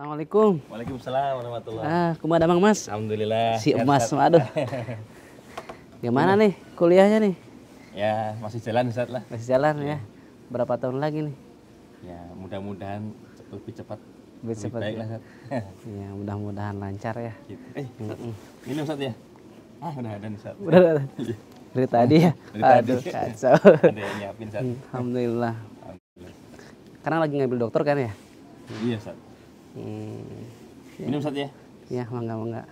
Assalamualaikum. Waalaikumsalam warahmatullahi Ah, kumada Mang Mas. Alhamdulillah. Si Emas, aduh. Gimana nih kuliahnya nih? Ya, masih jalan Ustaz lah. Masih jalan ya. ya. Berapa tahun lagi nih? Ya, mudah-mudahan lebih cepat. Lebih, lebih cepat. Baik ya. lah, Ustaz. ya, mudah-mudahan lancar ya. Gitu. Eh, Ini Ustaz ya? Ah, udah ada nih Ustaz. Udah ada. Iya. Dari tadi ya? Dari Aduh, tadi. kacau. ada yang nyiapin Ustaz. Alhamdulillah. Alhamdulillah. Karena lagi ngambil dokter kan ya? Iya, Ustaz. Hmm. Minum saja ya? Ya, mangga mangga.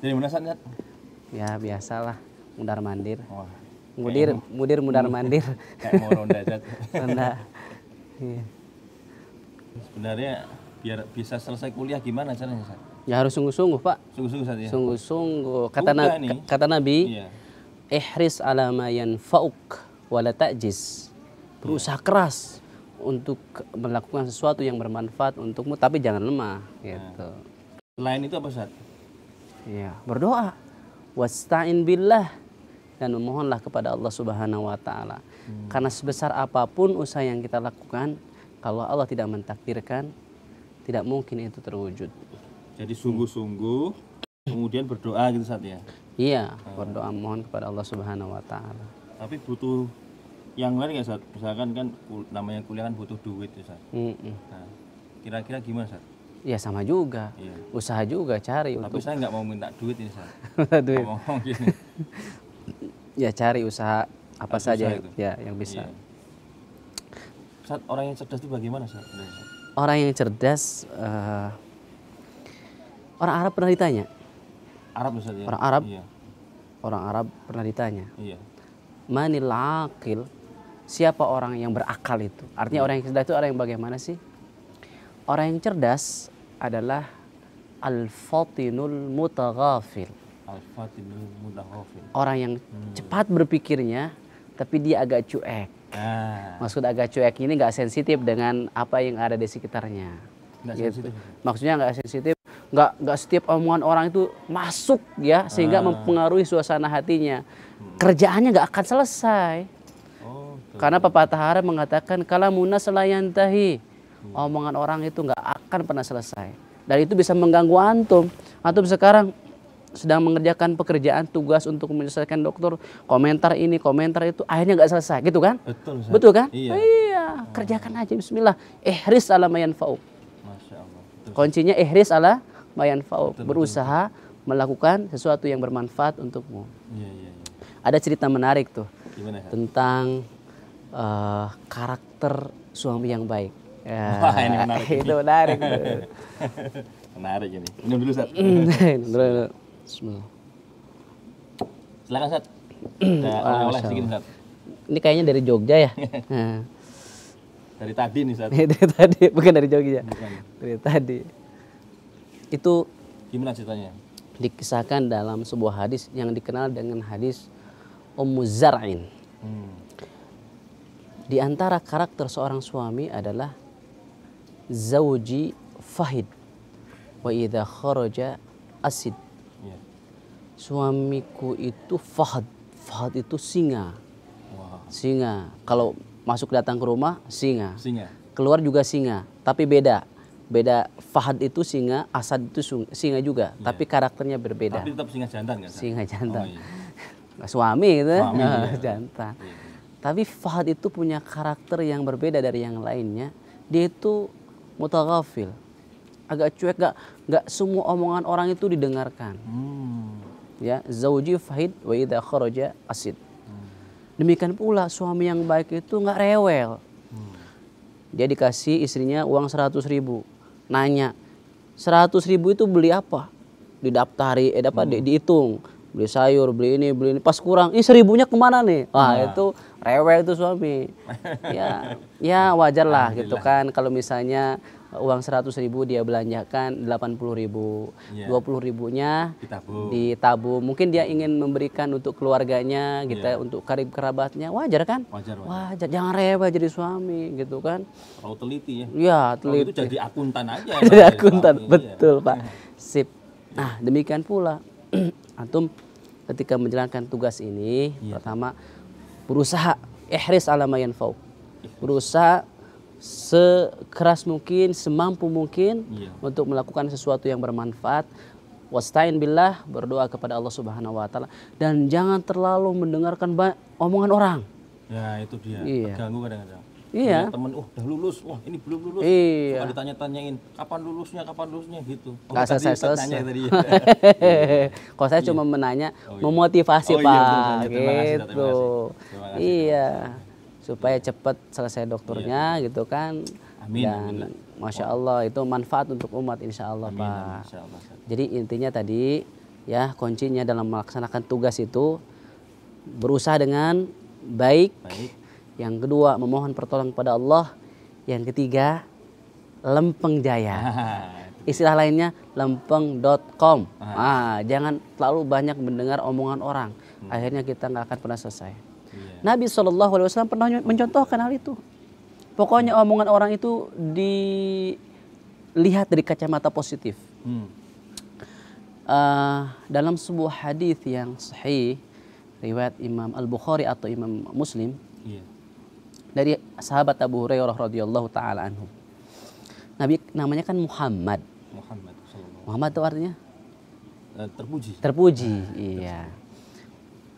Dari mana Sat? Ya, biasalah, mudar mandir. Wah. Mudir, kayak mudir mudar hmm. mandir. Kayak mau ronda Sat. ronda. Iya. Sebenarnya biar bisa selesai kuliah gimana caranya Sat? Ya harus sungguh-sungguh, Pak. Sungguh-sungguh saja. ya. Sungguh-sungguh. Kata, na nih. kata Nabi, iya. ihris ala ma yanfa'uk wa la Berusaha keras untuk melakukan sesuatu yang bermanfaat untukmu tapi jangan lemah gitu. Selain itu apa Ustaz? Ya, berdoa. Wasta'in billah dan memohonlah kepada Allah Subhanahu wa taala. Hmm. Karena sebesar apapun usaha yang kita lakukan, kalau Allah tidak mentakdirkan, tidak mungkin itu terwujud. Jadi sungguh-sungguh hmm. kemudian berdoa gitu saat ya. Iya, ah. berdoa mohon kepada Allah Subhanahu wa taala. Tapi butuh yang lain ya Sat, misalkan kan namanya kuliah kan butuh duit ya Sat. Mm -mm. Nah, kira-kira gimana Sat? Ya sama juga, iya. usaha juga cari. Tapi untuk... saya nggak mau minta duit ini Sat. minta duit. ngomong gini. ya cari usaha apa Harus saja usaha ya yang bisa. Iya. Sat, orang yang cerdas itu bagaimana Sat? Orang yang cerdas, uh, orang Arab pernah ditanya. Arab Ustaz ya? Orang Arab, iya. orang Arab pernah ditanya. Iya. Manil akil siapa orang yang berakal itu. Artinya orang yang cerdas itu orang yang bagaimana sih? Orang yang cerdas adalah al-fatinul mutaghafil. Al-fatinul mutaghafil. Orang yang hmm. cepat berpikirnya tapi dia agak cuek. Ah. Maksud agak cuek ini nggak sensitif dengan apa yang ada di sekitarnya. Gak gitu. Maksudnya nggak sensitif, nggak nggak setiap omongan orang itu masuk ya sehingga ah. mempengaruhi suasana hatinya. Kerjaannya nggak akan selesai. Karena pepatah Arab mengatakan kalamuna selayan tahi. Omongan orang itu nggak akan pernah selesai. Dan itu bisa mengganggu antum. Antum sekarang sedang mengerjakan pekerjaan tugas untuk menyelesaikan dokter komentar ini komentar itu akhirnya nggak selesai gitu kan betul Ustaz. betul kan iya, iya. kerjakan aja Bismillah ihris ala fauk. kuncinya ihris ala mayan fauk. berusaha melakukan sesuatu yang bermanfaat untukmu iya, iya, iya. ada cerita menarik tuh Gimana, tentang uh, karakter suami yang baik. Wah, ini menarik. Eh, itu menarik. menarik ini. Minum dulu, Sat. Minum dulu. Silakan, Sat. oleh-oleh sedikit, Sat. Ini kayaknya dari Jogja ya. Iya. Nah. dari tadi nih, Sat. dari tadi, bukan dari Jogja. Bukan. Dari tadi. Itu gimana ceritanya? Dikisahkan dalam sebuah hadis yang dikenal dengan hadis Ummu Zar'in. Hmm di antara karakter seorang suami adalah zauji fahid wa idha kharaja asid. Ya. Suamiku itu fahad. Fahad itu singa. Singa. Kalau masuk datang ke rumah singa. Singa. Keluar juga singa, tapi beda beda Fahad itu singa, Asad itu singa juga, yeah. tapi karakternya berbeda. Tapi tetap singa jantan kan? Singa jantan. Oh, iya. Suami gitu, Suami, oh, iya. jantan. yeah. Tapi Fahad itu punya karakter yang berbeda dari yang lainnya. Dia itu mutagafil. Agak cuek, gak, gak semua omongan orang itu didengarkan. Hmm. Ya, zauji fahid wa idha kharaja asid. Demikian pula suami yang baik itu nggak rewel. Hmm. Dia dikasih istrinya uang 100 ribu. Nanya, 100 ribu itu beli apa? Didaftari, eh apa, hmm. dihitung beli sayur, beli ini, beli ini. Pas kurang, ini seribunya kemana nih? Wah nah. itu rewel itu suami. ya, ya wajar lah gitu kan. Kalau misalnya uang seratus ribu dia belanjakan delapan puluh ribu, iya. dua puluh ribunya ditabung. ditabung. Mungkin dia ingin memberikan untuk keluarganya, gitu, yeah. untuk karib kerabatnya. Wajar kan? Wajar, wajar. wajar. Jangan rewel jadi suami, gitu kan? Kalau teliti ya. Iya, gitu teliti. Kalau itu jadi akuntan aja. jadi akuntan, betul ya. pak. Sip. Nah demikian pula antum ketika menjalankan tugas ini ya. pertama berusaha ihris alamayan fau berusaha sekeras mungkin semampu mungkin ya. untuk melakukan sesuatu yang bermanfaat wastain billah berdoa kepada Allah Subhanahu wa taala dan jangan terlalu mendengarkan omongan orang. Ya, itu dia. Iya. Terganggu kadang-kadang. Iya. Teman temen, oh udah lulus, wah ini belum lulus. Iya. Cuma ditanya-tanyain, kapan lulusnya, kapan lulusnya gitu. Oh, Gak selesai selesai. Tanya tadi. saya iya. cuma menanya, oh, iya. memotivasi oh, iya, Pak, iya, gitu. kasih, kasih. Iya, supaya cepat selesai dokternya iya. gitu kan. Amin. Dan amin. masya Allah itu manfaat untuk umat insya Allah amin, Pak. Insya Allah. Jadi intinya tadi ya kuncinya dalam melaksanakan tugas itu berusaha dengan baik. baik yang kedua memohon pertolongan kepada Allah. Yang ketiga lempeng jaya. Istilah lainnya lempeng.com. Ah. ah, jangan terlalu banyak mendengar omongan orang. Hmm. Akhirnya kita nggak akan pernah selesai. Iya. Nabi Shallallahu Alaihi Wasallam pernah mencontohkan hal itu. Pokoknya omongan orang itu dilihat dari kacamata positif. Hmm. Uh, dalam sebuah hadis yang sahih riwayat Imam Al Bukhari atau Imam Muslim, yeah dari sahabat Abu Hurairah radhiyallahu taala anhu. Nabi namanya kan Muhammad. Muhammad. Muhammad itu artinya eh, terpuji. Terpuji, nah, iya. Terpuji.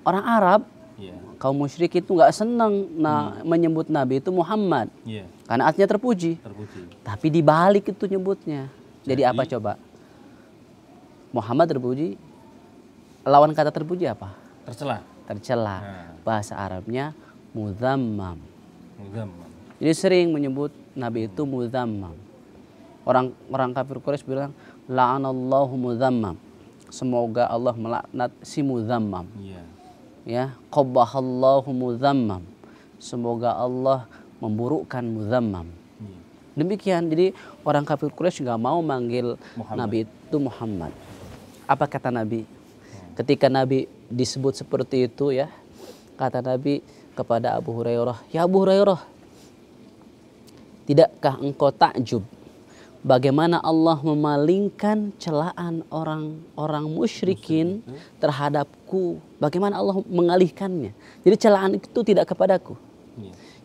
Orang Arab yeah. kaum musyrik itu nggak senang nah, hmm. menyebut Nabi itu Muhammad. Yeah. Karena artinya terpuji. terpuji. Tapi dibalik itu nyebutnya. Jadi, Jadi apa coba? Muhammad terpuji. Lawan kata terpuji apa? Tercela. Tercela. Nah. Bahasa Arabnya muzammam. Jadi sering menyebut Nabi itu mudhammam. Orang orang kafir Quraisy bilang la'anallahu mudhammam. Semoga Allah melaknat si mudhammam. Iya. Ya, Qabbahallahu mudhammam. Semoga Allah memburukkan mudhammam. Iya. Demikian. Jadi orang kafir Quraisy nggak mau manggil Muhammad. Nabi itu Muhammad. Apa kata Nabi? Hmm. Ketika Nabi disebut seperti itu ya, kata Nabi, kepada Abu Hurairah, "Ya Abu Hurairah, tidakkah engkau takjub bagaimana Allah memalingkan celaan orang-orang musyrikin terhadapku? Bagaimana Allah mengalihkannya? Jadi celaan itu tidak kepadaku."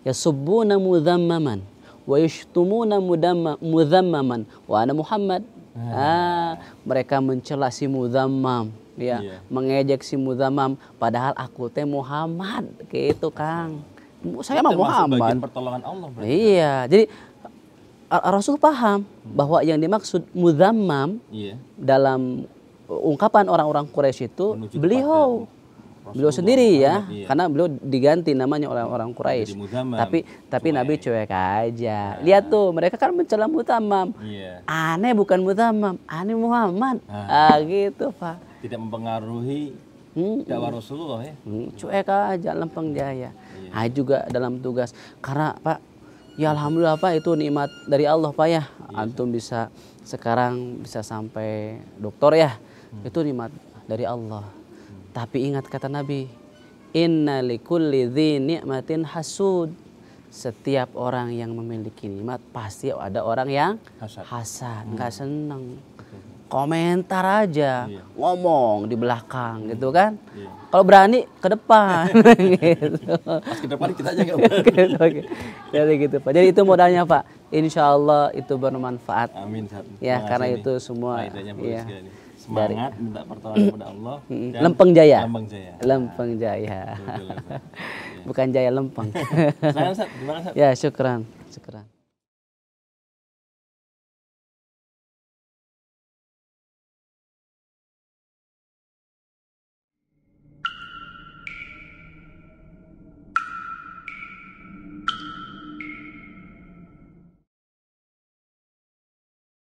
Ya subbuna mudhammaman wa yashtumuna mudhammaman wa ana Muhammad. Ah, ah mereka mencela si mudhammam ya yeah. mengejek si Muzamam padahal aku teh Muhammad gitu Kang saya mah Muhammad pertolongan Allah berarti. iya jadi Rasul paham hmm. bahwa yang dimaksud Muzamam yeah. dalam ungkapan orang-orang Quraisy itu Menuju beliau beliau sendiri ya iya. karena beliau diganti namanya oleh orang Quraisy tapi tapi Nabi cuek aja ya. lihat tuh mereka kan mencela Muhammad iya. aneh bukan Muhammad aneh Muhammad ah. ah gitu pak tidak mempengaruhi hmm. dakwah Rasulullah ya. Hmm. Cuek aja lempeng jaya. Ya. Ah juga dalam tugas. Karena Pak, ya alhamdulillah Pak itu nikmat dari Allah Pak ya. ya. Antum bisa sekarang bisa sampai doktor ya. Hmm. Itu nikmat dari Allah. Hmm. Tapi ingat kata Nabi, inna likulli hasud. Setiap orang yang memiliki nikmat pasti ada orang yang hasad, hasad. Hmm. nggak senang komentar aja, yeah. ngomong di belakang hmm. gitu kan. Yeah. Kalau berani ke depan gitu. Pas ke depan kita aja gitu. Jadi gitu Pak. Jadi itu modalnya Pak. Insya Allah itu bermanfaat. Amin. Ya karena ini. itu semua. Ya. Semangat, Dari, minta pertolongan kepada Allah. Dan lempeng Jaya. Lempeng Jaya. Lempeng Jaya. Iya. Bukan Jaya Lempeng. Gimana, Ya syukran. Syukran.